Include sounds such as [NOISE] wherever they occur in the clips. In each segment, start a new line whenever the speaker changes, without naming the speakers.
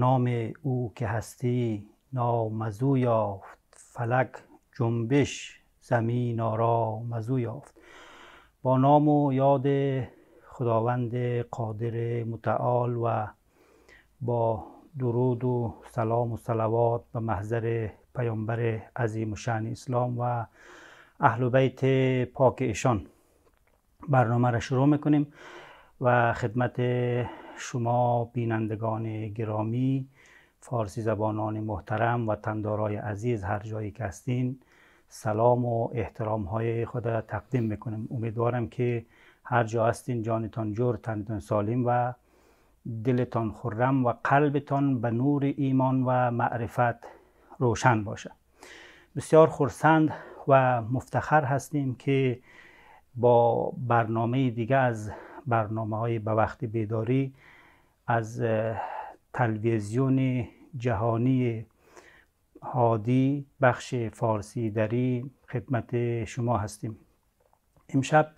نام او که هستی نام یافت فلک جنبش زمین نارا مزو یافت با نام و یاد خداوند قادر متعال و با درود و سلام و صلوات به محضر پیامبر عظیم و اسلام و اهل بیت پاک ایشان برنامه را شروع میکنیم و خدمت شما بینندگان گرامی فارسی زبانان محترم و تندارای عزیز هر جایی که هستین سلام و احترام های خود تقدیم میکنم امیدوارم که هر جا هستین جانتان جور تنتان سالم و دلتان خرم و قلبتان به نور ایمان و معرفت روشن باشه بسیار خرسند و مفتخر هستیم که با برنامه دیگه از برنامه های به وقت بیداری از تلویزیون جهانی هادی بخش فارسی دری خدمت شما هستیم امشب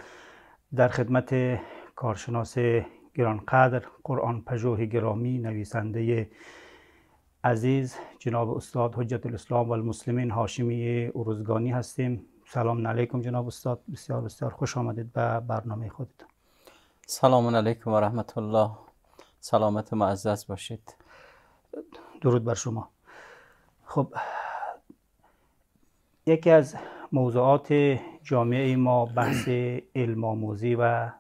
در خدمت کارشناس گرانقدر قرآن پژوه گرامی نویسنده عزیز جناب استاد حجت الاسلام و المسلمین هاشمی اروزگانی هستیم سلام علیکم جناب استاد بسیار بسیار خوش آمدید به برنامه خودتان
سلام علیکم و رحمت الله
سلامت معزز باشید درود بر شما خب یکی از موضوعات جامعه ما بحث علم آموزی و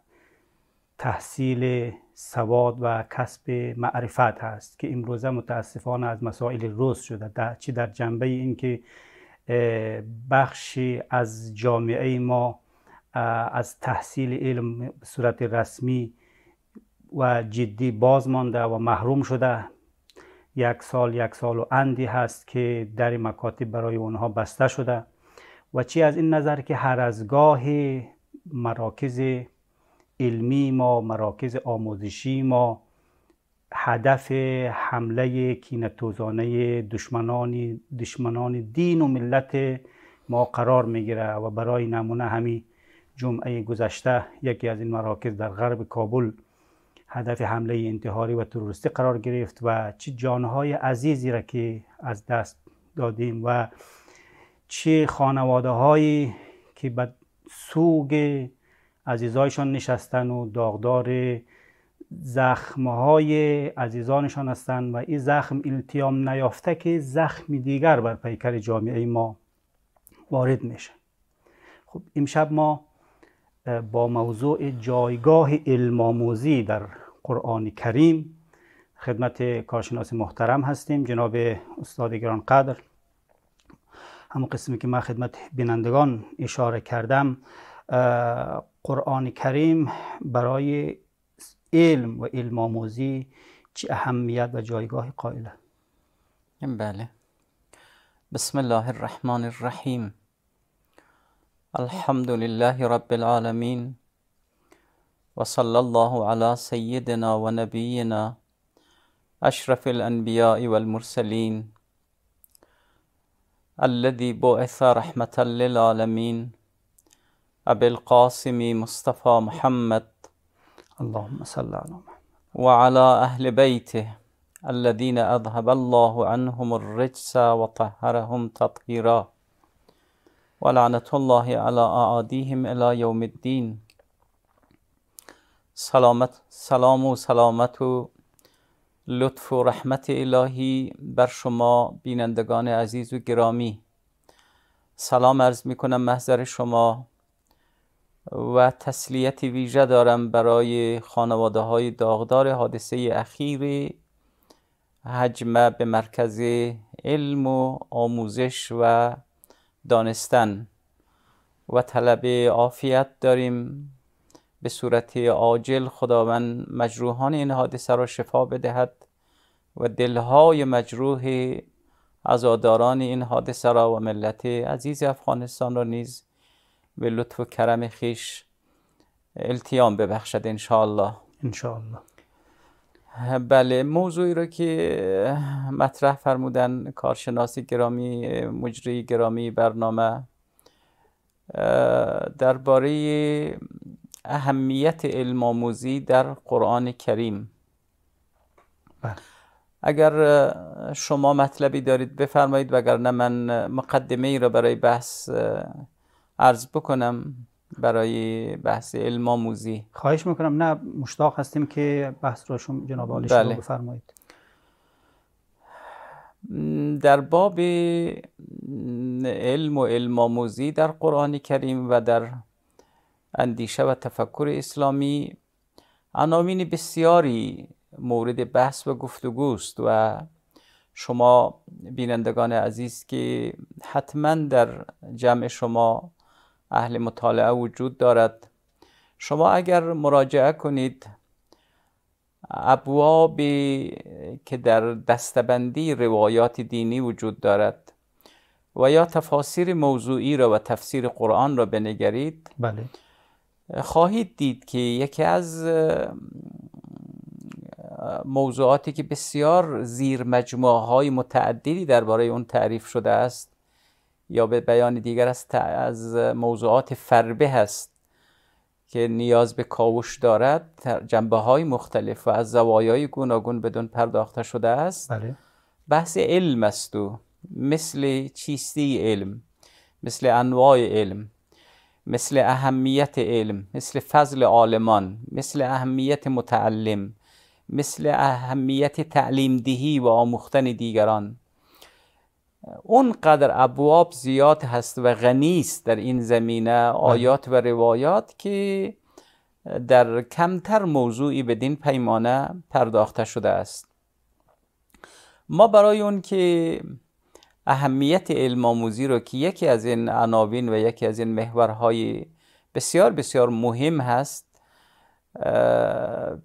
تحصیل سواد و کسب معرفت هست که امروزه متاسفانه از مسائل روز شده در چه در جنبه اینکه بخشی از جامعه ما از تحصیل علم به صورت رسمی و جدی باز مانده و محروم شده یک سال یک سال و اندی هست که در مکاتب برای اونها بسته شده و چی از این نظر که هر از گاه مراکز علمی ما مراکز آموزشی ما هدف حمله کینتوزانه دشمنان دشمنان دین و ملت ما قرار میگیره و برای نمونه همین جمعه گذشته یکی از این مراکز در غرب کابل هدف حمله انتحاری و تروریستی قرار گرفت و چه جانهای عزیزی را که از دست دادیم و چه خانواده هایی که به سوگ عزیزایشان نشستن و داغدار زخمهای عزیزانشان هستند و این زخم التیام نیافته که زخم دیگر بر پیکر جامعه ما وارد میشه خب امشب ما با موضوع جایگاه علم در قرآن کریم خدمت کارشناس محترم هستیم جناب استاد گرانقدر همون قسمی که من خدمت بینندگان اشاره کردم قرآن کریم برای علم و علم چه اهمیت و جایگاه قائله بله
بسم الله الرحمن الرحیم الحمد لله رب العالمين وصلى الله على سيدنا ونبينا أشرف الأنبياء والمرسلين الذي بعث رحمة للعالمين أبي القاسم مصطفى محمد اللهم صل على محمد وعلى أهل بيته الذين أذهب الله عنهم الرجس وطهرهم تطهيرا و الله علی اعادیهم الی یوم الدین سلامت سلام و سلامت و لطف و رحمت الهی بر شما بینندگان عزیز و گرامی سلام عرض می کنم محضر شما و تسلیت ویژه دارم برای خانواده های داغدار حادثه اخیر حجمه به مرکز علم و آموزش و دانستن و طلب عافیت داریم به صورت عاجل خداوند مجروحان این حادثه را شفا بدهد و دلهای مجروح عزاداران این حادثه را و ملت عزیز افغانستان را نیز به لطف و کرم خیش التیام ببخشد انشاءالله انشاءالله بله موضوعی را که مطرح فرمودن کارشناسی گرامی مجری گرامی برنامه درباره اهمیت علم آموزی در قرآن کریم بله. اگر شما مطلبی دارید بفرمایید وگرنه من مقدمه ای را برای بحث عرض بکنم برای بحث علم آموزی
خواهش میکنم نه مشتاق هستیم که بحث را شما جناب عالی بله. بفرمایید
در باب علم و علم آموزی در قرآن کریم و در اندیشه و تفکر اسلامی عناوین بسیاری مورد بحث و گفتگوست و شما بینندگان عزیز که حتما در جمع شما اهل مطالعه وجود دارد شما اگر مراجعه کنید ابوابی که در دستبندی روایات دینی وجود دارد و یا تفاسیر موضوعی را و تفسیر قرآن را بنگرید بله. خواهید دید که یکی از موضوعاتی که بسیار زیر مجموعه های متعددی درباره اون تعریف شده است یا به بیان دیگر از, از موضوعات فربه هست که نیاز به کاوش دارد جنبه های مختلف و از زوایای گوناگون بدون پرداخته شده است بله. بحث علم است و مثل چیستی علم مثل انواع علم مثل اهمیت علم مثل فضل عالمان مثل اهمیت متعلم مثل اهمیت تعلیم دهی و آموختن دیگران قدر ابواب زیاد هست و غنی است در این زمینه بله. آیات و روایات که در کمتر موضوعی بدین پیمانه پرداخته شده است ما برای اون که اهمیت علم آموزی رو که یکی از این عناوین و یکی از این محورهای بسیار بسیار مهم هست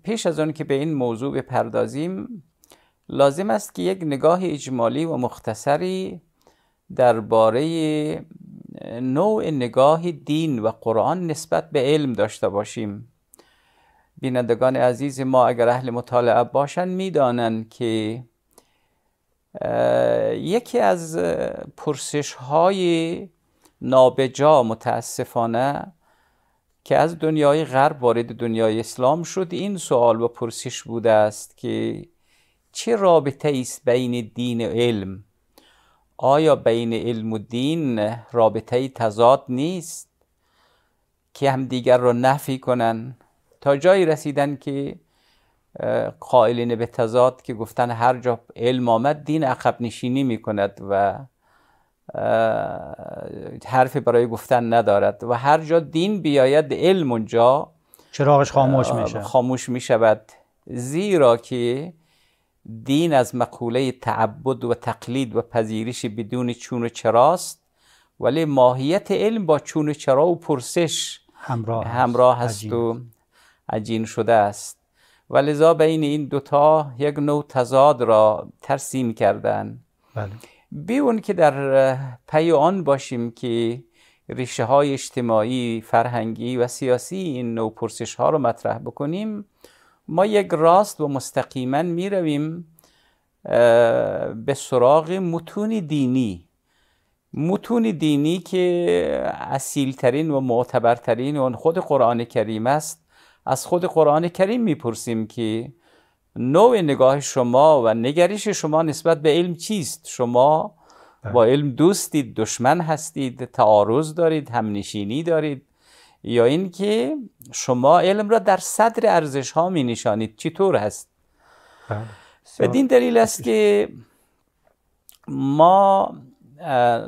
پیش از اون که به این موضوع بپردازیم لازم است که یک نگاه اجمالی و مختصری درباره نوع نگاه دین و قرآن نسبت به علم داشته باشیم بینندگان عزیز ما اگر اهل مطالعه باشند میدانند که یکی از پرسش های نابجا متاسفانه که از دنیای غرب وارد دنیای اسلام شد این سوال و پرسش بوده است که چه رابطه است بین دین و علم آیا بین علم و دین رابطه تضاد نیست که همدیگر را نفی کنند تا جایی رسیدن که قائلین به تضاد که گفتن هر جا علم آمد دین عقب نشینی می کند و حرفی برای گفتن ندارد و هر جا دین بیاید علم اونجا
چراغش خاموش میشه
خاموش می شود زیرا که دین از مقوله تعبد و تقلید و پذیرش بدون چون و چراست ولی ماهیت علم با چون و چرا و پرسش همراه, همراه هست, و عجین شده است و لذا بین این دوتا یک نوع تضاد را ترسیم کردن بله. بی اون که در پی آن باشیم که ریشه های اجتماعی، فرهنگی و سیاسی این نوع پرسش ها رو مطرح بکنیم ما یک راست و مستقیما می رویم به سراغ متون دینی متون دینی که اصیلترین و معتبرترین اون خود قرآن کریم است از خود قرآن کریم میپرسیم که نوع نگاه شما و نگریش شما نسبت به علم چیست شما با بله. علم دوستید دشمن هستید تعارض دارید همنشینی دارید یا اینکه شما علم را در صدر ارزش ها می نشانید چطور هست بدین بله. بله. دلیل است که ما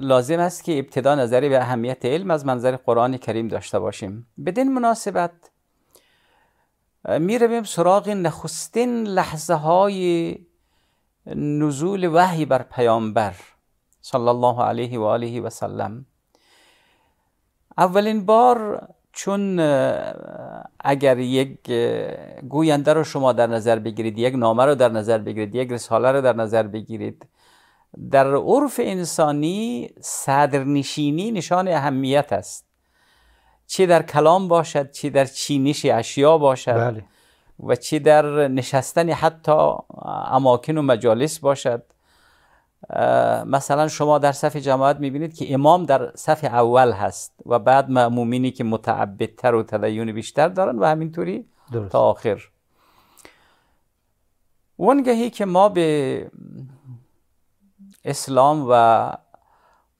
لازم است که ابتدا نظری به اهمیت علم از منظر قرآن کریم داشته باشیم بدین مناسبت می رویم سراغ نخستین لحظه های نزول وحی بر پیامبر صلی الله علیه و آله و سلم اولین بار چون اگر یک گوینده رو شما در نظر بگیرید یک نامه رو در نظر بگیرید یک رساله رو در نظر بگیرید در عرف انسانی صدرنشینی نشان اهمیت است چی در کلام باشد چی در چینش اشیا باشد بله. و چی در نشستن حتی اماکن و مجالس باشد مثلا شما در صف جماعت میبینید که امام در صف اول هست و بعد معمومینی که متعبدتر و تدیون بیشتر دارن و همینطوری تا آخر اونگهی که ما به اسلام و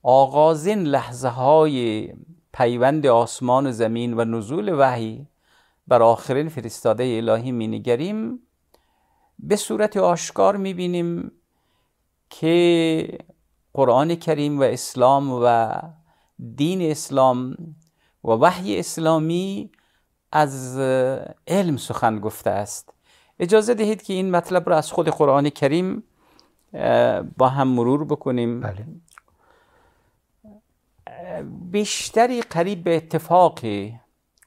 آغازین لحظه های پیوند آسمان و زمین و نزول وحی بر آخرین فرستاده الهی مینگریم به صورت آشکار میبینیم که قرآن کریم و اسلام و دین اسلام و وحی اسلامی از علم سخن گفته است اجازه دهید که این مطلب را از خود قرآن کریم با هم مرور بکنیم بله. بیشتری قریب به اتفاق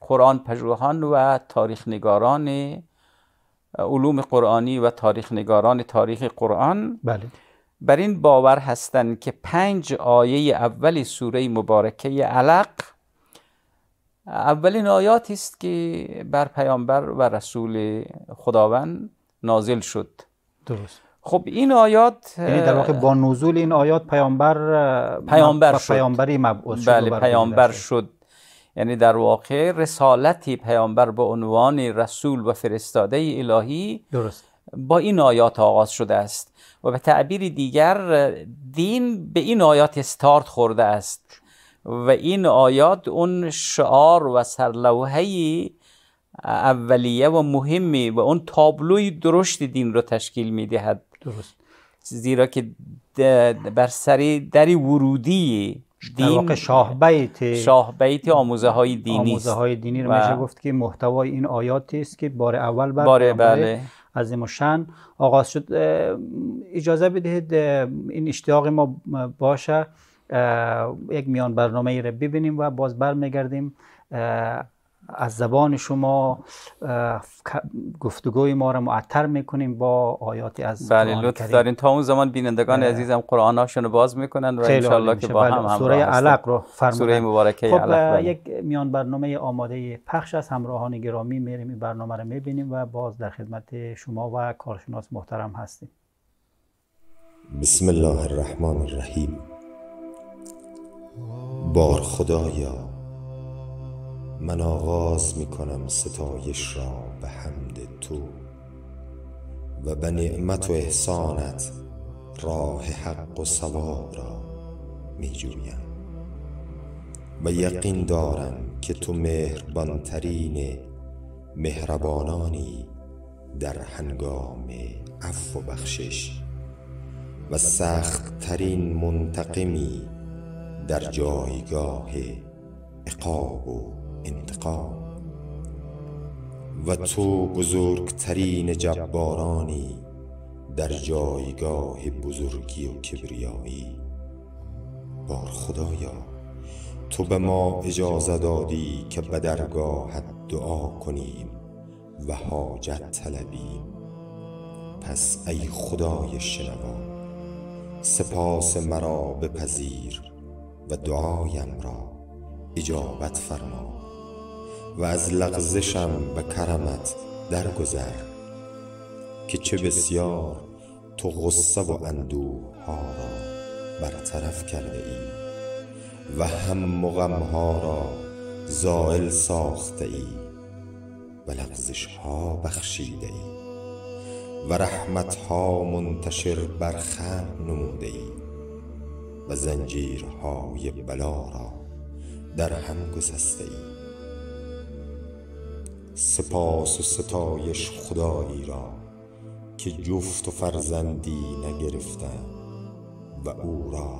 قرآن پژوهان و تاریخ نگاران علوم قرآنی و تاریخ نگاران تاریخ قرآن بله. بر این باور هستند که پنج آیه اولی سوره مبارکه علق اولین آیاتی است که بر پیامبر و رسول خداوند نازل شد
درست خب این آیات یعنی در واقع با نزول این آیات پیامبر پیامبر شد پیامبری مبعوث شد بله پیامبر
شد یعنی در واقع رسالتی پیامبر به عنوان رسول و فرستاده الهی درست با این آیات آغاز شده است و به تعبیر دیگر دین به این آیات استارت خورده است و این آیات اون شعار و سرلوحه اولیه و مهمی و اون تابلوی درشت دین رو تشکیل میدهد درست زیرا که بر سر دری ورودی دین شاه بیت شاه بیت آموزه های دینی آموزه های دینی رو میشه
گفت که محتوای این آیات است که بار اول بر بله, بله. از مشن آغاز شد اجازه بدهید این اشتیاق ما باشه یک میان برنامه ای رو ببینیم و باز برمیگردیم از زبان شما گفتگوی ما را معطر میکنیم با آیات از بله لطف
دارین تا اون زمان بینندگان عزیزم قرآن هاشون باز میکنن و شاءالله که با بله. هم سوره علق رو فرمودن سوره مبارکه خب علق بله.
یک میان برنامه آماده پخش از همراهان گرامی میریم این برنامه رو میبینیم و باز در خدمت شما و کارشناس محترم هستیم
بسم الله الرحمن الرحیم بار خدایا من آغاز می کنم ستایش را به حمد تو و به نعمت و احسانت راه حق و ثواب را می جویم و یقین دارم که تو مهربانترین مهربانانی در هنگام عفو و بخشش و سخت ترین منتقمی در جایگاه اقاب و انتقام و تو بزرگترین جبارانی در جایگاه بزرگی و کبریایی بار خدایا تو به ما اجازه دادی که به درگاهت دعا کنیم و حاجت طلبیم پس ای خدای شنوا سپاس مرا بپذیر و دعایم را اجابت فرما و از لغزشم به کرمت درگذر که چه بسیار تو غصه و اندوه ها را برطرف کرده ای و هم مغمها ها را زائل ساخته ای و لغزش ها بخشیده ای و رحمت ها منتشر بر خلق نموده ای و زنجیرهای بلا را در هم گسسته ای سپاس و ستایش خدایی را که جفت و فرزندی نگرفته و او را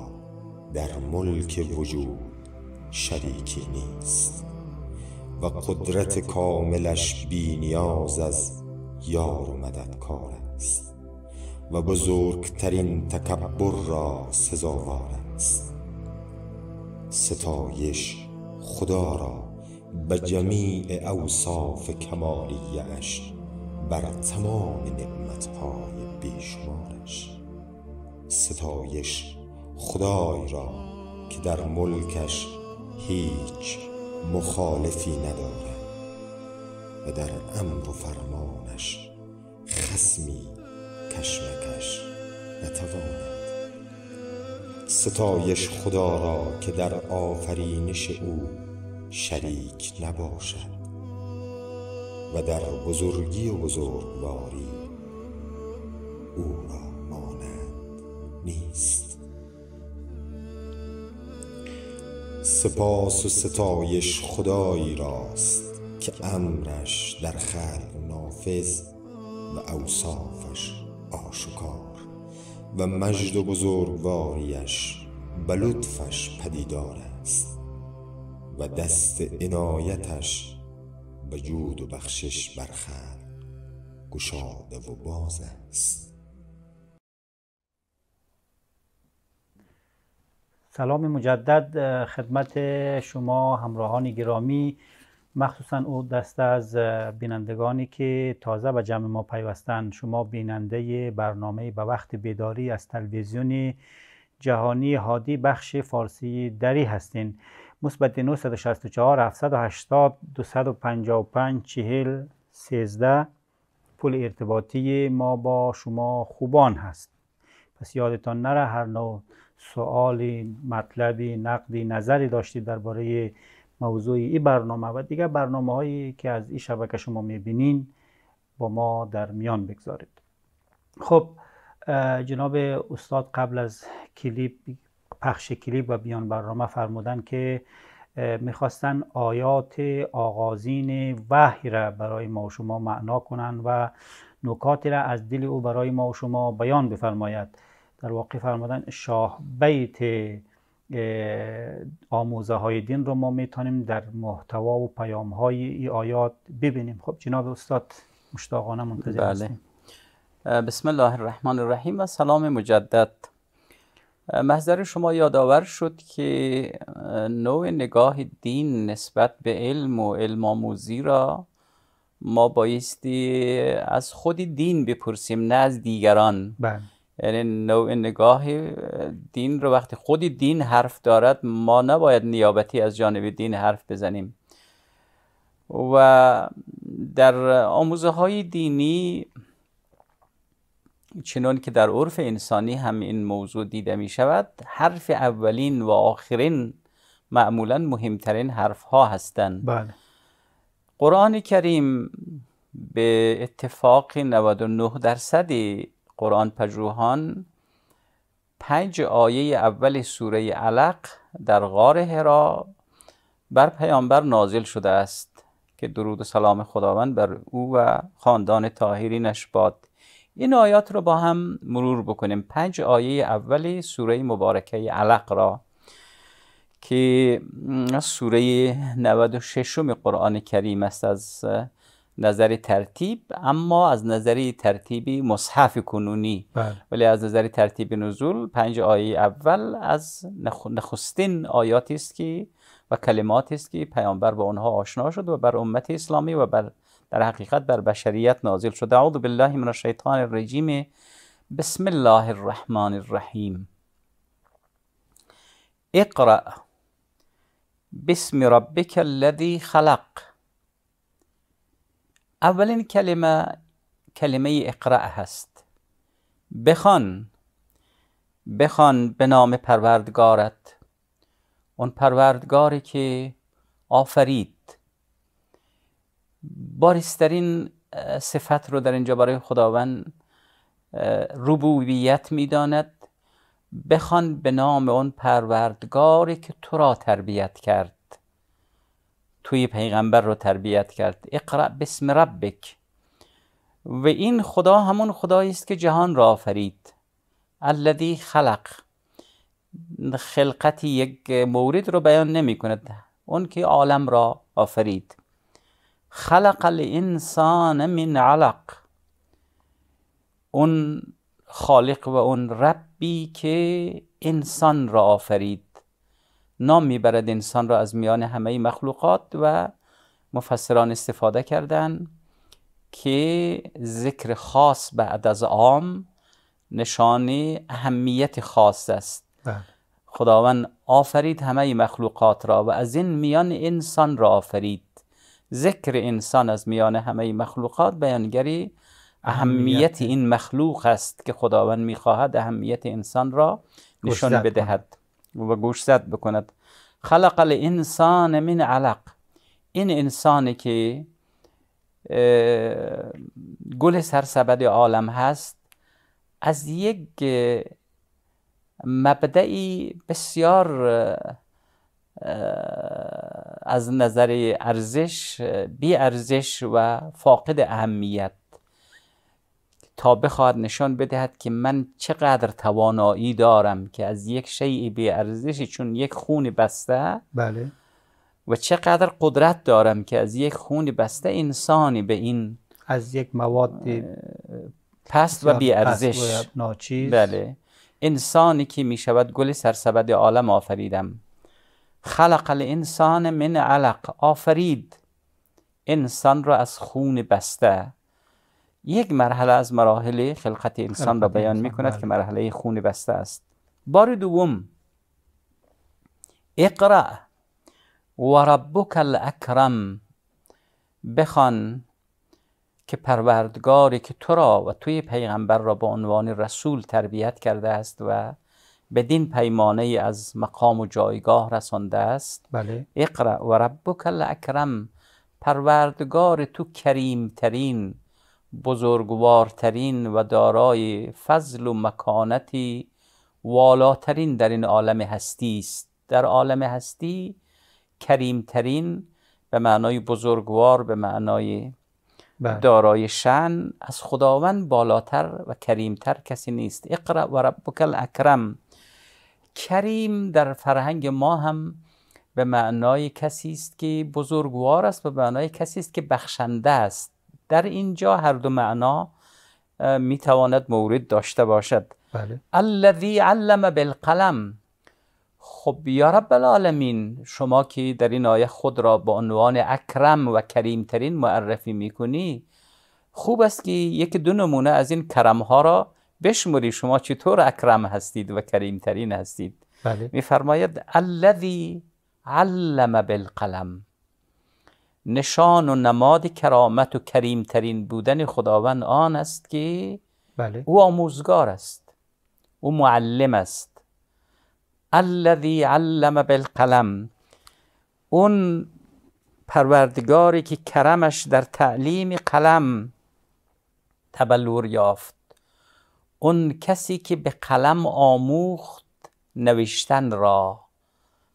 در ملک وجود شریکی نیست و قدرت کاملش بی از یار و مددکار است و بزرگترین تکبر را سزاوار است ستایش خدا را به جمیع اوصاف کمالیش بر تمام نعمتهای بیشمارش ستایش خدای را که در ملکش هیچ مخالفی ندارد و در امر و فرمانش خسمی کشمکش نتواند ستایش خدا را که در آفرینش او شریک نباشد و در بزرگی و بزرگواری او را مانند نیست سپاس و ستایش خدایی راست که امرش در خلق نافذ و اوصافش آشکار و مجد و بزرگواریش به لطفش پدیدار است و دست عنایتش به جود و بخشش بر خلق گشاده و باز است
سلام مجدد خدمت شما همراهان گرامی مخصوصا او دست از بینندگانی که تازه به جمع ما پیوستند شما بیننده برنامه به وقت بیداری از تلویزیون جهانی هادی بخش فارسی دری هستین مثبت 964 780 255 40 13 پل ارتباطی ما با شما خوبان هست پس یادتان نره هر نوع سوالی مطلبی نقدی نظری داشتید درباره موضوع این برنامه و دیگر برنامه هایی که از این شبکه شما میبینین با ما در میان بگذارید خب جناب استاد قبل از کلیپ پخش کلیپ و بیان برنامه فرمودن که میخواستن آیات آغازین وحی را برای ما و شما معنا کنند و نکاتی را از دل او برای ما و شما بیان بفرماید در واقع فرمودن شاه بیت آموزه های دین رو ما میتونیم در محتوا و پیام های ای آیات ببینیم خب جناب استاد مشتاقانه منتظر
بله. بسم الله الرحمن الرحیم و سلام مجدد محضر شما یادآور شد که نوع نگاه دین نسبت به علم و علم آموزی را ما بایستی از خود دین بپرسیم نه از دیگران بله. یعنی نوع نگاه دین رو وقتی خود دین حرف دارد ما نباید نیابتی از جانب دین حرف بزنیم و در آموزه های دینی چنان که در عرف انسانی هم این موضوع دیده می شود حرف اولین و آخرین معمولا مهمترین حرف ها هستند بله. قرآن کریم به اتفاق 99 درصد قرآن پژوهان پنج آیه اول سوره علق در غار هرا بر پیامبر نازل شده است که درود و سلام خداوند بر او و خاندان تاهیری باد این آیات رو با هم مرور بکنیم پنج آیه اولی سوره مبارکه علق را که سوره 96 قرآن کریم است از نظر ترتیب اما از نظر ترتیبی مصحف کنونی بله. ولی از نظر ترتیب نزول پنج آیه اول از نخستین آیاتی است که و کلماتی است که پیامبر با آنها آشنا شد و بر امت اسلامی و بر در حقیقت بر بشریت نازل شده اعوذ بالله من الشیطان الرجیم بسم الله الرحمن الرحیم اقرأ بسم ربک الذی خلق اولین کلمه کلمه اقرأ هست بخوان بخوان به نام پروردگارت اون پروردگاری که آفرید باریسترین صفت رو در اینجا برای خداوند ربوبیت میداند بخوان به نام اون پروردگاری که تو را تربیت کرد توی پیغمبر رو تربیت کرد اقرا بسم ربک و این خدا همون خدایی است که جهان را آفرید الذی خلق خلقتی یک مورد رو بیان نمی کند اون که عالم را آفرید خلق الانسان من علق اون خالق و اون ربی که انسان را آفرید نام میبرد انسان را از میان همه مخلوقات و مفسران استفاده کردن که ذکر خاص بعد از عام نشانه اهمیت خاص است بله. خداوند آفرید همه مخلوقات را و از این میان انسان را آفرید ذکر انسان از میان همه مخلوقات بیانگری اهمیت این مخلوق است که خداوند میخواهد اهمیت انسان را نشان بدهد و گوشزد بکند خلق الانسان من علق این انسانی که گل سرسبد عالم هست از یک مبدعی بسیار از نظر ارزش بی ارزش و فاقد اهمیت تا بخواهد نشان بدهد که من چقدر توانایی دارم که از یک شیء بی ارزشی چون یک خون بسته بله و چقدر قدرت دارم که از یک خون بسته انسانی به این
از یک مواد پست و بی ارزش بله
انسانی که می شود گل سرسبد عالم آفریدم خلق الانسان من علق آفرید انسان را از خون بسته یک مرحله از مراحل خلقت انسان را بیان می کند که بله. مرحله خون بسته است بار دوم اقرأ و ربک الاکرم بخوان که پروردگاری که تو را و توی پیغمبر را به عنوان رسول تربیت کرده است و بدین پیمانه از مقام و جایگاه رسانده است بله. اقرا و ربک الاکرم پروردگار تو کریم ترین بزرگوارترین و دارای فضل و مکانتی والاترین در این عالم هستی است در عالم هستی ترین به معنای بزرگوار به معنای بله. دارای شن از خداوند بالاتر و کریمتر کسی نیست اقرا و ربک الاکرم کریم در فرهنگ ما هم به معنای کسی است که بزرگوار است و به معنای کسی است که بخشنده است در اینجا هر دو معنا میتواند مورد داشته باشد بله. الذی علم بالقلم خب یا رب العالمین شما که در این آیه خود را به عنوان اکرم و کریم ترین معرفی میکنی خوب است که یک دو نمونه از این کرم ها را بشمری شما چطور اکرم هستید و کریم ترین هستید بله. میفرماید الذی علم بالقلم نشان و نماد کرامت و کریم ترین بودن خداوند آن است که بله. او آموزگار است او معلم است الذی علم بالقلم اون پروردگاری که کرمش در تعلیم قلم تبلور یافت اون کسی که به قلم آموخت نوشتن را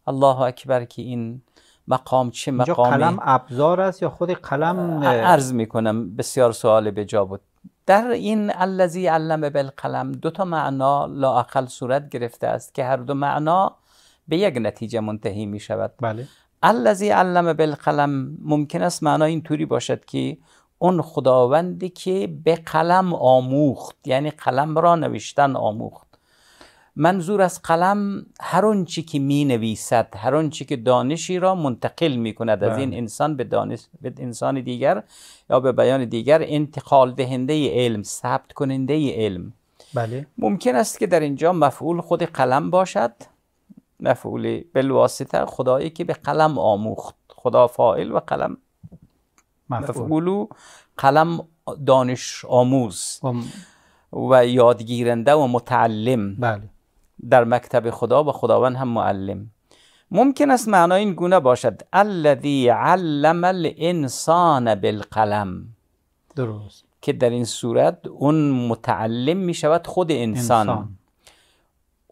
الله اکبر که این مقام چه مقامی قلم
ابزار است یا خود
قلم عرض میکنم بسیار سوال به جا بود در این الذی علم بالقلم دو تا معنا لاقل صورت گرفته است که هر دو معنا به یک نتیجه منتهی می شود بله الذی علم بالقلم ممکن است معنا اینطوری باشد که اون خداوندی که به قلم آموخت یعنی قلم را نوشتن آموخت منظور از قلم هر آنچه که می نویسد هر آنچه که دانشی را منتقل می کند از این بله. انسان به, دانش، به انسان دیگر یا به بیان دیگر انتقال دهنده علم ثبت کننده علم بله. ممکن است که در اینجا مفعول خود قلم باشد مفعول واسطه خدایی که به قلم آموخت خدا فاعل و قلم
مفعول
قلم دانش آموز خب. و یادگیرنده و متعلم بله. در مکتب خدا و خداوند هم معلم ممکن است معنا این گونه باشد الذی علم الانسان بالقلم درست که در این صورت اون متعلم می شود خود انسان, انسان.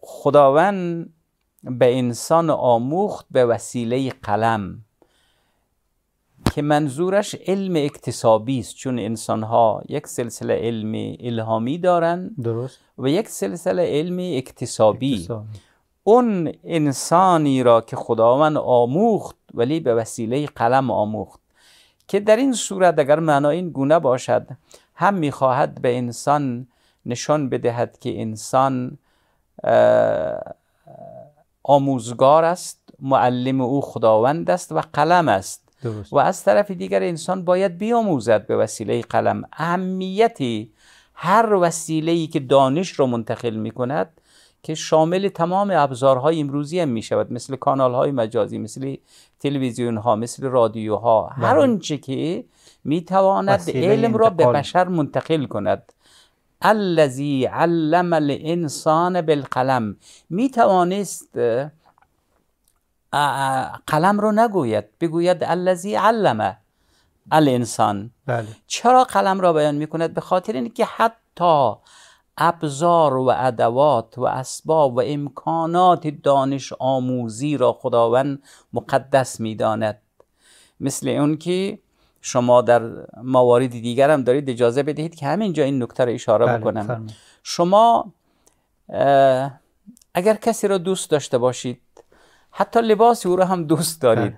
خداوند به انسان آموخت به وسیله قلم که منظورش علم اکتسابی است چون انسان ها یک سلسله علمی الهامی دارند درست و یک سلسله علمی اکتسابی, اون انسانی را که خداوند آموخت ولی به وسیله قلم آموخت که در این صورت اگر معنا این گونه باشد هم میخواهد به انسان نشان بدهد که انسان آموزگار است معلم او خداوند است و قلم است و از طرف دیگر انسان باید بیاموزد به وسیله قلم اهمیتی هر وسیله که دانش رو منتقل می کند که شامل تمام ابزارهای امروزی هم می شود مثل کانال های مجازی مثل تلویزیون ها مثل رادیوها بله. هر آنچه که می تواند علم را به بشر منتقل کند الذی علم الانسان بالقلم می توانست قلم رو نگوید بگوید الذی علمه الانسان بله. چرا قلم را بیان میکند به خاطر اینکه حتی ابزار و ادوات و اسباب و امکانات دانش آموزی را خداوند مقدس میداند مثل اون که شما در موارد دیگر هم دارید اجازه بدهید که همینجا این نکته را اشاره بله، بکنم شما اگر کسی را دوست داشته باشید حتی لباس او را هم دوست خب، دارید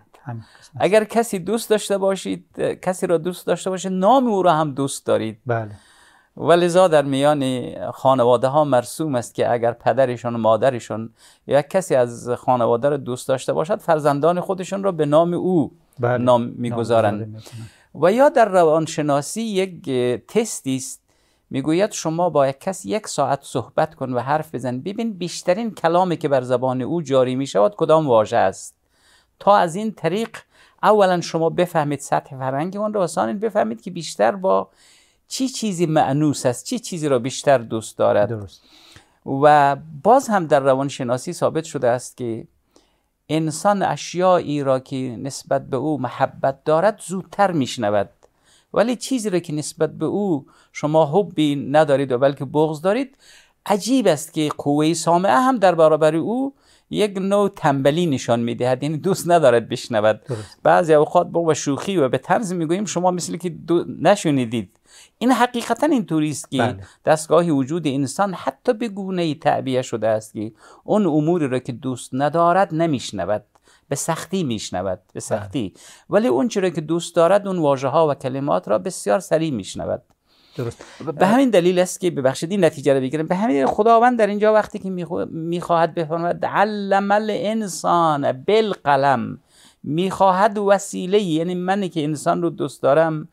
اگر کسی دوست داشته باشید کسی را دوست داشته باشید نام او را هم دوست دارید بله و لذا در میان خانواده ها مرسوم است که اگر پدرشان و مادرشون یا کسی از خانواده را دوست داشته باشد فرزندان خودشان را به نام او بله. نام میگذارند و یا در روانشناسی یک تستی است میگوید شما با یک کس یک ساعت صحبت کن و حرف بزن ببین بیشترین کلامی که بر زبان او جاری می شود کدام واژه است تا از این طریق اولا شما بفهمید سطح فرهنگ اون رو و بفهمید که بیشتر با چی چیزی معنوس است چی چیزی را بیشتر دوست دارد و باز هم در روانشناسی ثابت شده است که انسان اشیایی را که نسبت به او محبت دارد زودتر میشنود ولی چیزی را که نسبت به او شما حبی ندارید و بلکه بغض دارید عجیب است که قوه سامعه هم در برابر او یک نوع تنبلی نشان میدهد یعنی دوست ندارد بشنود بعضی اوقات با و شوخی و به طرز میگوییم شما مثل که نشونیدید این حقیقتا این است که بله. دستگاه وجود انسان حتی به گونه تعبیه شده است که اون اموری را که دوست ندارد نمیشنود به سختی میشنود به بله. سختی ولی اون چرا که دوست دارد اون واژه ها و کلمات را بسیار سریع میشنود درست به همین دلیل است که ببخشید این نتیجه رو بگیریم به همین دلیل خداوند در اینجا وقتی که میخواهد بفرماید علم الانسان بالقلم میخواهد وسیله یعنی من که انسان رو دوست دارم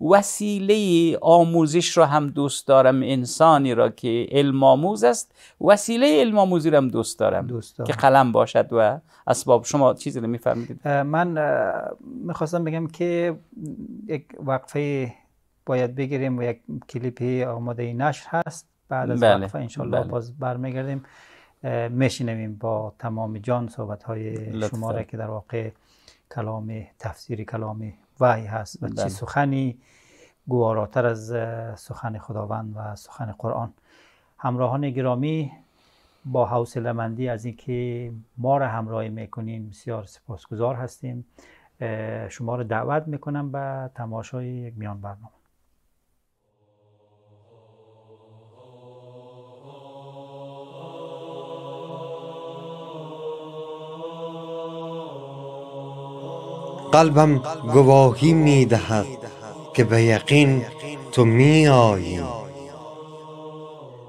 وسیله آموزش رو هم دوست دارم انسانی را که علم آموز است وسیله علم آموزی را هم دوست دارم, دوست که قلم باشد و اسباب شما چیزی رو میفهمید
من میخواستم بگم که یک وقفه باید بگیریم و یک کلیپ آماده نشر هست بعد از بله. وقفه انشالله بله. باز برمیگردیم میشنویم با تمام جان صحبت های شما را که در واقع کلام تفسیری کلام وحی هست و چه بله. سخنی گواراتر از سخن خداوند و سخن قرآن همراهان گرامی با حوصله مندی از اینکه ما را همراهی میکنین بسیار سپاسگزار هستیم شما را دعوت میکنم به تماشای یک میان برنامه
قلبم گواهی می که به یقین تو می آیی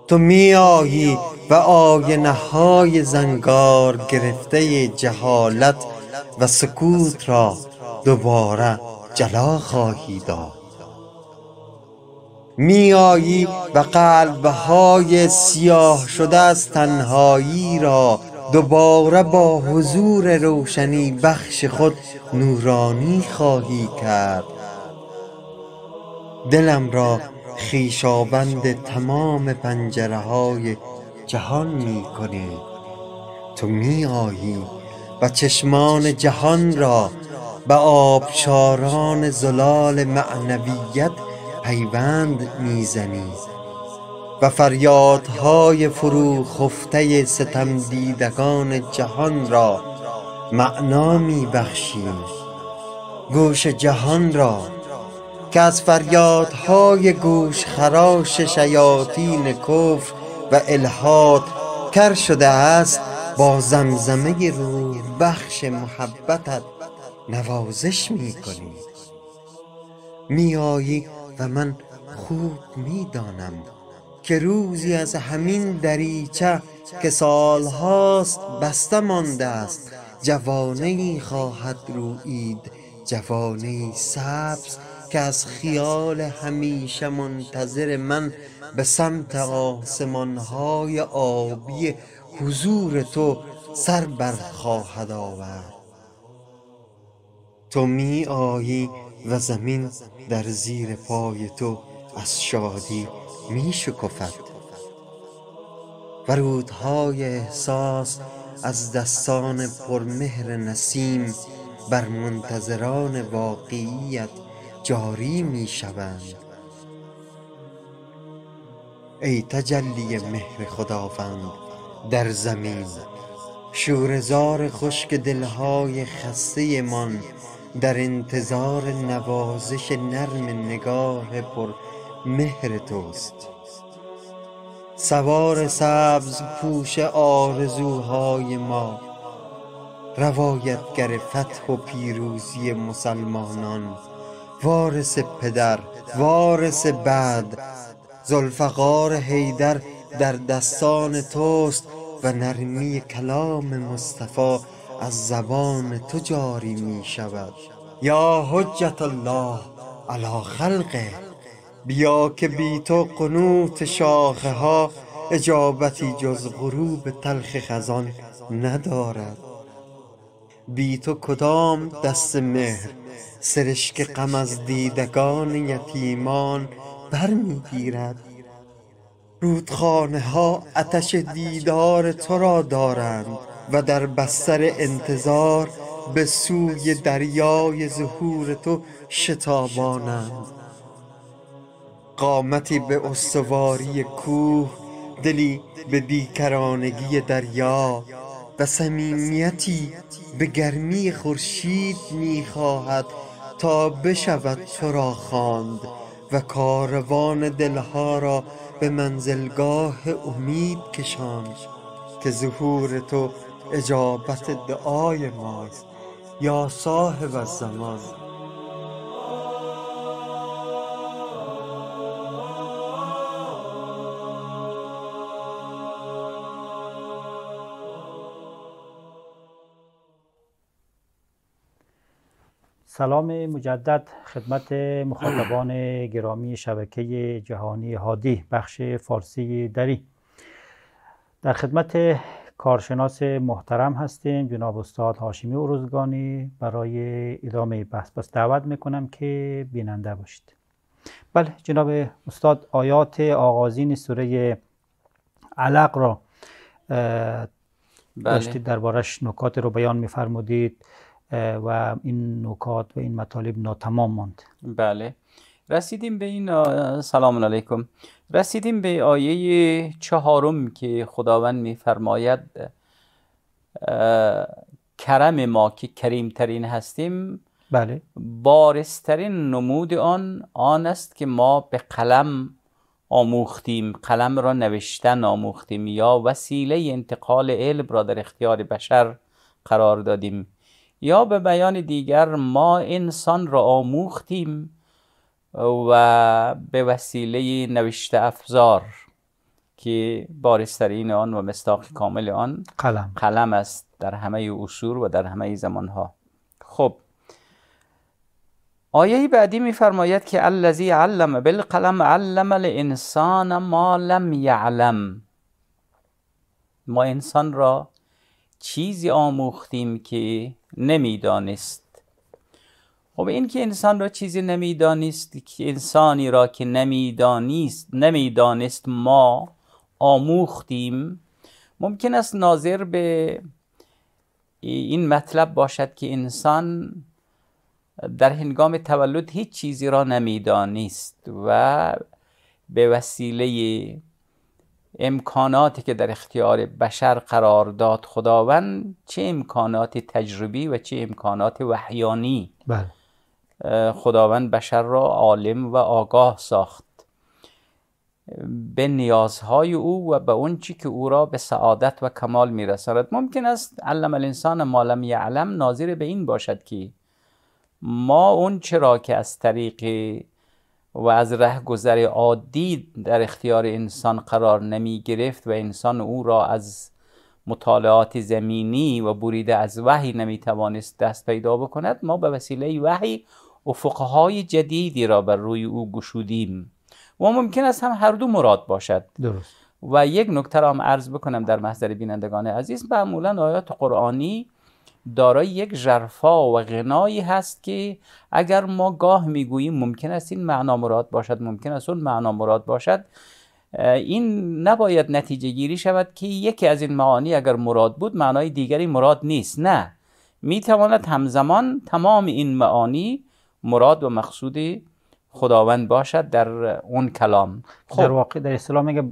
تو می آیی و آینه های زنگار گرفته جهالت و سکوت را دوباره جلا خواهی داد می‌آیی و های سیاه شده از تنهایی را دوباره با حضور روشنی بخش خود نورانی خواهی کرد دلم را خیشابند تمام پنجره های جهان می کنی تو می و چشمان جهان را به آبشاران زلال معنویت پیوند میزنی و فریادهای فرو خفته ستم دیدگان جهان را معنا می گوش جهان را که از فریادهای گوش خراش شیاطین کفر و الهات کر شده است با زمزمه رو بخش محبتت نوازش می کنی و من خوب می که روزی از همین دریچه که سالهاست بسته مانده است جوانه خواهد روید جوانه سبز که از خیال همیشه منتظر من به سمت آسمانهای آبی حضور تو سر بر خواهد آورد تو می آیی و زمین در زیر پای تو از شادی می شکفت و رودهای احساس از دستان پرمهر نسیم بر منتظران واقعیت جاری می شوند ای تجلی مهر خداوند در زمین شورزار خشک دلهای خسته من در انتظار نوازش نرم نگاه پر مهر توست سوار سبز پوش آرزوهای ما روایتگر فتح و پیروزی مسلمانان وارث پدر وارث بعد زلفقار حیدر در دستان توست و نرمی کلام مصطفی از زبان تو جاری می شود یا حجت الله علی خلقه بیا که بی تو قنوت شاخه ها اجابتی جز غروب تلخ خزان ندارد بی تو کدام دست مهر سرشک غم از دیدگان یتیمان برمیگیرد رودخانه ها آتش دیدار تو را دارند و در بستر انتظار به سوی دریای ظهور تو شتابانند قامتی به استواری کوه دلی به بیکرانگی دریا و صمیمیتی به گرمی خورشید میخواهد تا بشود تو را خواند و کاروان دلها را به منزلگاه امید کشاند که ظهور تو اجابت دعای ماست یا صاحب الزمان
سلام مجدد خدمت مخاطبان گرامی شبکه جهانی هادی بخش فارسی دری در خدمت کارشناس محترم هستیم جناب استاد هاشمی اروزگانی برای ادامه بحث بس دعوت میکنم که بیننده باشید بله جناب استاد آیات آغازین سوره علق را بله. داشتید دربارش نکات رو بیان میفرمودید و این نکات و این مطالب ناتمام ماند
بله رسیدیم به این سلام علیکم رسیدیم به آیه چهارم که خداوند میفرماید کرم ما که ترین هستیم بله بارسترین نمود آن آن است که ما به قلم آموختیم قلم را نوشتن آموختیم یا وسیله انتقال علم را در اختیار بشر قرار دادیم یا به بیان دیگر ما انسان را آموختیم و به وسیله نوشته افزار که بارسترین آن و مستاق کامل آن قلم است در همه اصور و در همه زمانها خب آیه بعدی میفرماید که الذی علم بالقلم علم الانسان ما لم یعلم ما انسان را چیزی آموختیم که نمیدانست خب این که انسان را چیزی نمیدانست که انسانی را که نمیدانست نمیدانست ما آموختیم ممکن است ناظر به این مطلب باشد که انسان در هنگام تولد هیچ چیزی را نمیدانست و به وسیله امکاناتی که در اختیار بشر قرار داد خداوند چه امکانات تجربی و چه امکانات وحیانی بله. خداوند بشر را عالم و آگاه ساخت به نیازهای او و به اون چی که او را به سعادت و کمال میرساند ممکن است علم الانسان ما لم یعلم ناظر به این باشد که ما اون چرا که از طریق و از گذر عادی در اختیار انسان قرار نمی گرفت و انسان او را از مطالعات زمینی و بریده از وحی نمی توانست دست پیدا بکند ما به وسیله وحی افقهای جدیدی را بر روی او گشودیم و ممکن است هم هر دو مراد باشد درست و یک نکته را هم عرض بکنم در محضر بینندگان عزیز معمولا آیات قرآنی دارای یک جرفا و غنایی هست که اگر ما گاه میگوییم ممکن است این معنا مراد باشد ممکن است اون معنا مراد باشد این نباید نتیجه گیری شود که یکی از این معانی اگر مراد بود معنای دیگری مراد نیست نه میتواند همزمان تمام این معانی مراد و مقصود خداوند باشد در اون کلام
در خب. واقع در اسلام میگه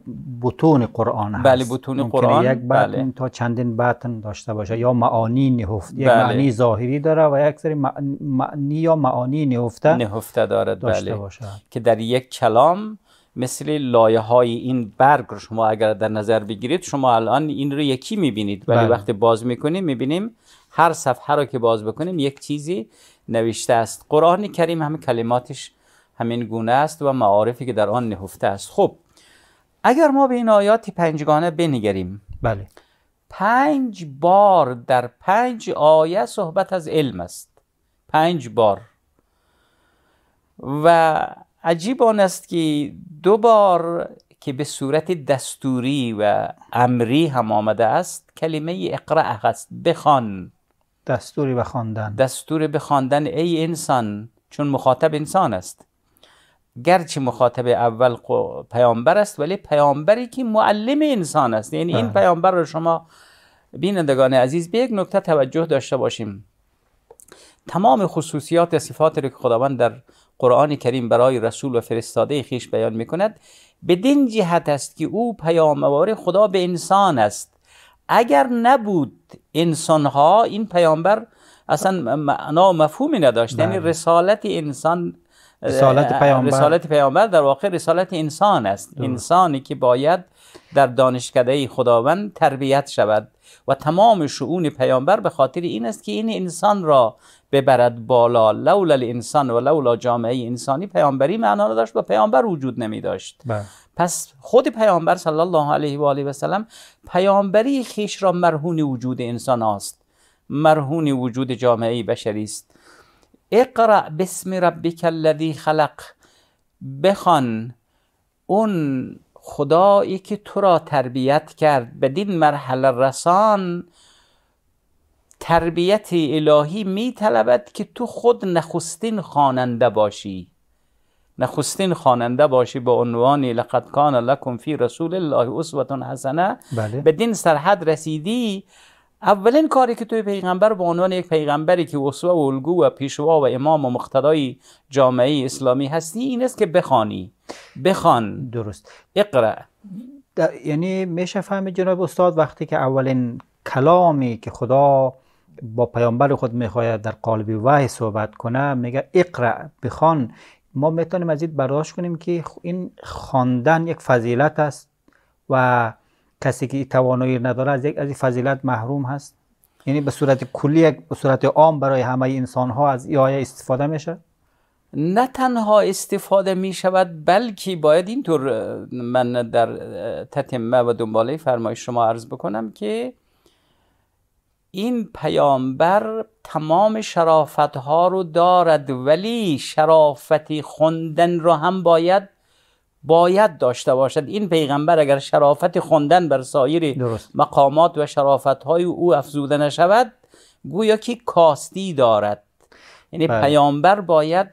بتون قرآن هست بله بتون قرآن یک بله. تا چندین بطن داشته باشه یا معانی نهفت یک بله. معنی ظاهری داره و یک سری معنی یا معانی نهفته نهفته دارد بله. داشته بله. باشه
که در یک کلام مثل لایه های این برگ رو شما اگر در نظر بگیرید شما الان این رو یکی میبینید ولی بله. وقتی باز میکنیم میبینیم هر صفحه رو که باز بکنیم یک چیزی نوشته است قرآن کریم همه کلماتش همین گونه است و معارفی که در آن نهفته است خب اگر ما به این آیات پنجگانه بنگریم بله پنج بار در پنج آیه صحبت از علم است پنج بار و عجیب آن است که دو بار که به صورت دستوری و امری هم آمده است کلمه اقرع هست بخوان
دستوری و خواندن
دستور به ای انسان چون مخاطب انسان است گرچه مخاطب اول پیامبر است ولی پیامبری که معلم انسان است یعنی این بله. پیامبر رو شما بینندگان عزیز به یک نکته توجه داشته باشیم تمام خصوصیات صفات رو که خداوند در قرآن کریم برای رسول و فرستاده خیش بیان می کند بدین جهت است که او پیامبر خدا به انسان است اگر نبود انسانها این پیامبر اصلا معنا و مفهومی نداشت یعنی بله. رسالت انسان رسالت پیامبر رسالت پیامبر در واقع رسالت انسان است انسانی که باید در دانشکده خداوند تربیت شود و تمام شعون پیامبر به خاطر این است که این انسان را ببرد بالا لولا الانسان و لولا جامعه انسانی پیامبری معنا داشت و پیامبر وجود نمی داشت بله. پس خود پیامبر صلی الله علیه و آله و سلم پیامبری خیش را مرهون وجود انسان است مرهون وجود جامعه بشری است اقرا بسم ربک الذی خلق بخوان اون خدایی که تو را تربیت کرد بدین مرحله رسان تربیت الهی می طلبد که تو خود نخستین خواننده باشی نخستین خواننده باشی به با عنوان لقد کان لکم فی رسول الله اسوه حسنه بله. بدین سرحد رسیدی اولین کاری که توی پیغمبر به عنوان یک پیغمبری که اسوه و الگو و پیشوا و امام و مقتدای جامعه اسلامی هستی این است که بخوانی بخان درست اقرا
یعنی میشه فهم جناب استاد وقتی که اولین کلامی که خدا با پیامبر خود میخواید در قالب وحی صحبت کنه میگه اقرا بخوان ما میتونیم از این برداشت کنیم که این خواندن یک فضیلت است و کسی که توانایی نداره از یک از فضیلت محروم هست یعنی به صورت کلی به صورت عام برای همه انسان ها از ای استفاده میشه نه تنها
استفاده می شود بلکه باید اینطور من در تتمه و دنباله فرمای شما عرض بکنم که این پیامبر تمام شرافت ها رو دارد ولی شرافتی خوندن رو هم باید باید داشته باشد این پیغمبر اگر شرافت خوندن بر سایر درست. مقامات و شرافت های او افزوده نشود گویا که کاستی دارد یعنی بله. پیامبر باید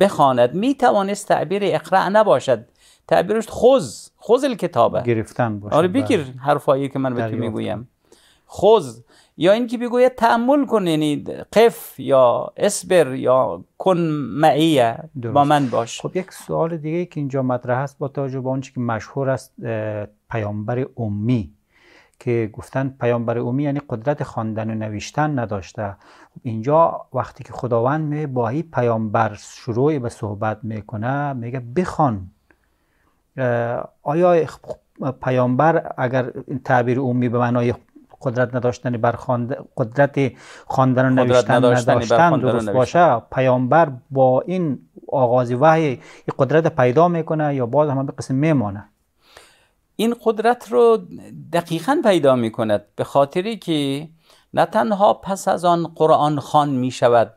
بخواند می توانست تعبیر اقرع نباشد تعبیرش خوز خوز الکتابه گرفتن باشه آره بگیر بله. حرفایی که من به تو میگویم خوز یا اینکه بگوید تعمل کن یعنی قف یا اسبر یا
کن معیه با من باش خب یک سوال دیگه که اینجا مطرح است با توجه به آنچه که مشهور است پیامبر امی که گفتن پیامبر امی یعنی قدرت خواندن و نوشتن نداشته خب، اینجا وقتی که خداوند می با پیامبر شروع به صحبت میکنه میگه بخوان آیا خب، پیامبر اگر تعبیر امی به معنای قدرت نداشتن بر قدرت خواندن و نوشتن نداشتن, درست باشه پیامبر با این آغاز وحی قدرت پیدا میکنه یا باز هم به قسم میمانه
این قدرت رو دقیقا پیدا میکند به خاطری که نه تنها پس از آن قرآن خان می شود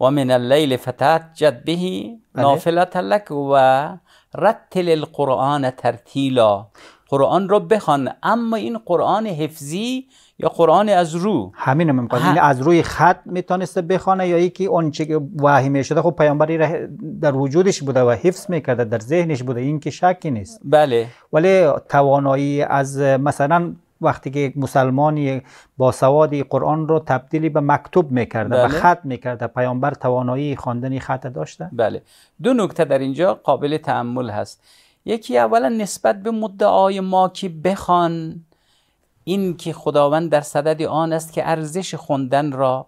و من اللیل فتات جد بهی بله. نافلت لک و رتل القرآن ترتیلا قرآن را بخوان اما این قرآن حفظی یا قرآن از رو
همین هم این از روی خط میتونسته بخوانه یا یکی اون چیزی که وهمه شده خب پیامبری در وجودش بوده و حفظ میکرده در ذهنش بوده این که شکی نیست بله ولی توانایی از مثلا وقتی که مسلمانی با سواد قرآن رو تبدیلی به مکتوب میکرده بله. و خط میکرد پیامبر توانایی خواندن خط داشته بله
دو نکته در اینجا قابل تعمل هست یکی اولا نسبت به مدعای ما که بخوان این که خداوند در صدد آن است که ارزش خوندن را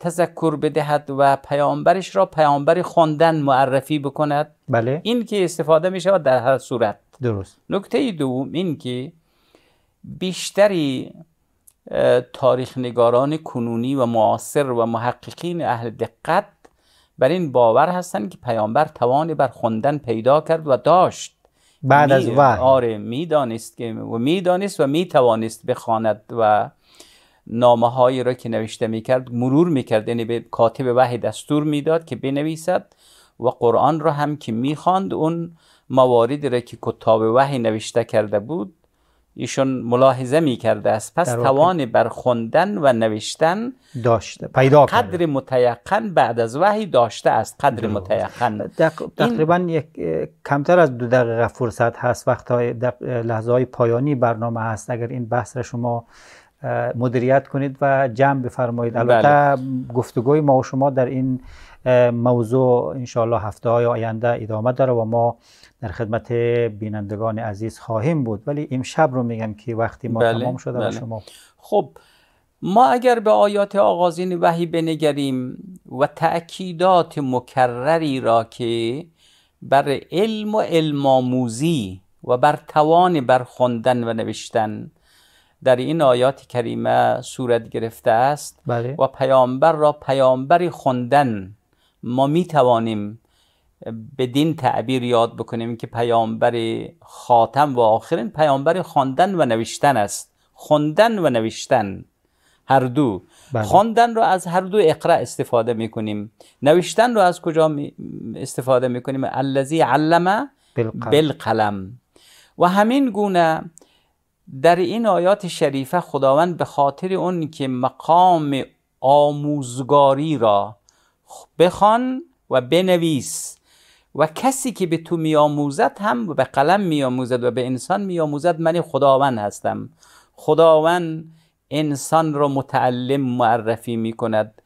تذکر بدهد و پیامبرش را پیامبر خواندن معرفی بکند بله این که استفاده می شود در هر صورت درست نکته دوم این که بیشتری تاریخ نگاران کنونی و معاصر و محققین اهل دقت بر این باور هستند که پیامبر توانی بر خوندن پیدا کرد و داشت
بعد از وحی
آره میدانست که و میدانست و میتوانست بخواند و نامه هایی را که نوشته میکرد مرور میکرد یعنی به کاتب وحی دستور میداد که بنویسد و قرآن را هم که میخواند اون مواردی را که کتاب وحی نوشته کرده بود ایشون ملاحظه می کرده است پس توان بر خوندن و نوشتن
داشته پیدا قدر
متیقن بعد از وحی داشته است قدر
متیقن یک... کمتر از دو دقیقه فرصت هست وقت های لحظه های پایانی برنامه هست اگر این بحث را شما مدیریت کنید و جمع بفرمایید البته بله. گفتگوی ما و شما در این موضوع انشاءالله هفته های آینده ادامه داره و ما در خدمت بینندگان عزیز خواهیم بود ولی امشب رو میگم که وقتی ما بله، تمام شده بله. شما خب ما
اگر به آیات آغازین وحی بنگریم و تأکیدات مکرری را که بر علم و علماموزی و بر توان بر خوندن و نوشتن در این آیات کریمه صورت گرفته است بله. و پیامبر را پیامبری خوندن ما می توانیم بدین تعبیر یاد بکنیم که پیامبر خاتم و آخرین پیامبر خواندن و نوشتن است خواندن و نوشتن هر دو بله. خواندن رو از هر دو اقرا استفاده می کنیم نوشتن رو از کجا می استفاده میکنیم الذی علم بالقلم. بالقلم و همین گونه در این آیات شریفه خداوند به خاطر اون که مقام آموزگاری را بخوان و بنویس و کسی که به تو میآموزد هم به قلم میآموزد و به انسان میآموزد من خداوند هستم خداوند انسان را متعلم معرفی می کند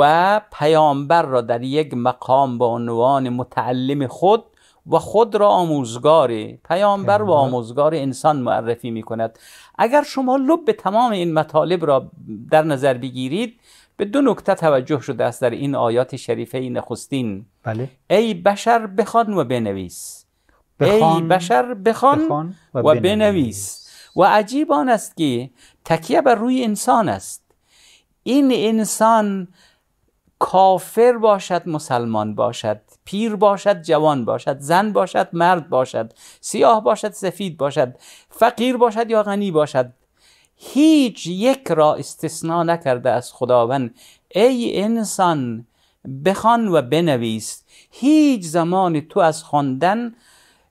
و پیامبر را در یک مقام با عنوان متعلم خود و خود را آموزگار پیامبر و آموزگار انسان معرفی می کند اگر شما لب تمام این مطالب را در نظر بگیرید به دو نکته توجه شده است در این آیات شریفه نخستین بله. ای بشر بخوان و بنویس ای بشر بخوان و, و بنویس و عجیب آن است که تکیه بر روی انسان است این انسان کافر باشد مسلمان باشد پیر باشد جوان باشد زن باشد مرد باشد سیاه باشد سفید باشد فقیر باشد یا غنی باشد هیچ یک را استثنا نکرده از خداوند ای انسان بخوان و بنویس هیچ زمان تو از خواندن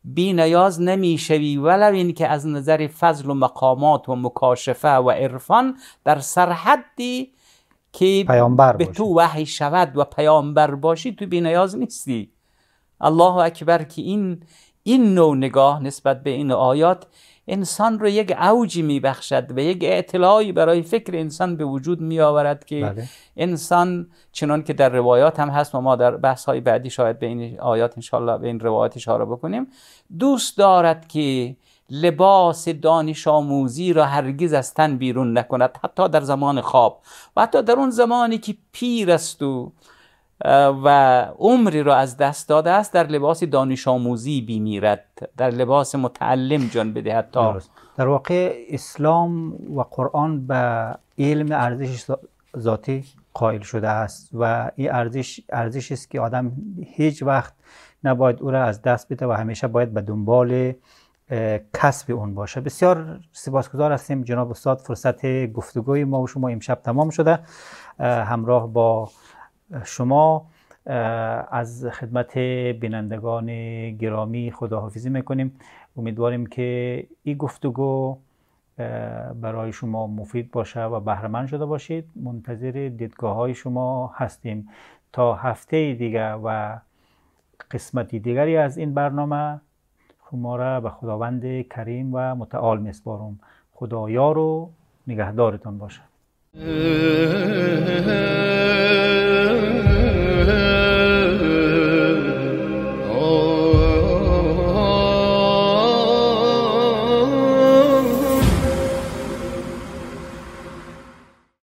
بی نیاز نمی شوی ولو که از نظر فضل و مقامات و مکاشفه و عرفان در سرحدی که پیامبر به تو وحی شود و پیامبر باشی تو بی نیاز نیستی الله اکبر که این این نوع نگاه نسبت به این آیات انسان رو یک اوجی میبخشد و یک اطلاعی برای فکر انسان به وجود میآورد که بله. انسان چنان که در روایات هم هست و ما در بحث های بعدی شاید به این آیات انشالله به این روایات اشاره بکنیم دوست دارد که لباس دانش آموزی را هرگز از تن بیرون نکند حتی در زمان خواب و حتی در اون زمانی که پیر است و و عمری را از دست داده است در لباس دانش آموزی بیمیرد در لباس متعلم جان
بده تا در واقع اسلام و قرآن به علم ارزش ذاتی قائل شده است و این ارزش ارزشی است که آدم هیچ وقت نباید او را از دست بده و همیشه باید به دنبال کسب اون باشه بسیار سپاسگزار هستیم جناب استاد فرصت گفتگوی ما و شما امشب تمام شده همراه با شما از خدمت بینندگان گرامی خداحافظی میکنیم امیدواریم که این گفتگو برای شما مفید باشه و بهرمند شده باشید منتظر دیدگاه های شما هستیم تا هفته دیگه و قسمتی دیگری از این برنامه شما را به خداوند کریم و متعال میسپارم خدایا رو نگهدارتان باشه
[LAUGHS]